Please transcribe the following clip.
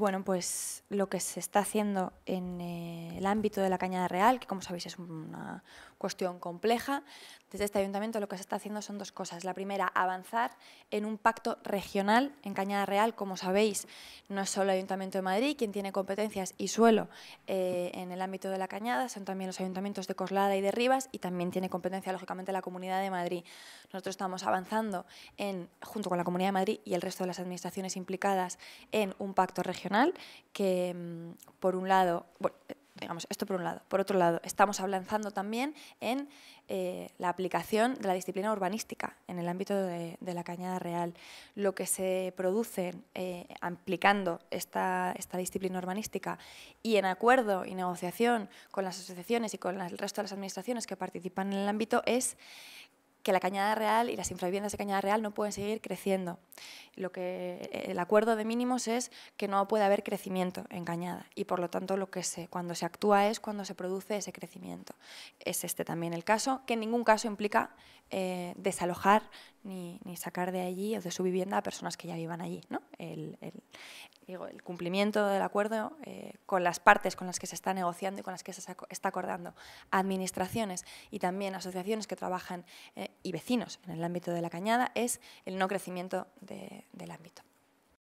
Bueno, pues lo que se está haciendo en eh, el ámbito de la Cañada Real, que como sabéis es una cuestión compleja, desde este ayuntamiento lo que se está haciendo son dos cosas. La primera, avanzar en un pacto regional en Cañada Real. Como sabéis, no es solo el Ayuntamiento de Madrid quien tiene competencias y suelo eh, en el ámbito de la Cañada, son también los ayuntamientos de Coslada y de Rivas y también tiene competencia, lógicamente, la Comunidad de Madrid. Nosotros estamos avanzando en, junto con la Comunidad de Madrid y el resto de las administraciones implicadas en un pacto regional que, mm, por un lado, bueno, eh, digamos, esto por un lado. Por otro lado, estamos avanzando también en eh, la aplicación de la disciplina urbanística en el ámbito de, la Cañada Real. Lo que se produce eh, aplicando esta, esta, disciplina urbanística y en acuerdo y negociación con las asociaciones y con el resto de las administraciones que participan en el ámbito es que la Cañada Real y las infraviviendas de Cañada Real no pueden seguir creciendo. Lo que, eh, el acuerdo de mínimos es que no puede haber crecimiento en Cañada y por lo tanto lo que se, cuando se actúa es cuando se produce ese crecimiento. Es este también el caso, que en ningún caso implica eh, desalojar ni, ni, sacar de allí o de su vivienda a personas que ya vivan allí. ¿no? el, cumplimiento del acuerdo eh, con las partes con las que se está negociando y con las que se está acordando, administraciones y también asociaciones que trabajan eh, y vecinos en el ámbito de la cañada, es el no crecimiento del ámbito.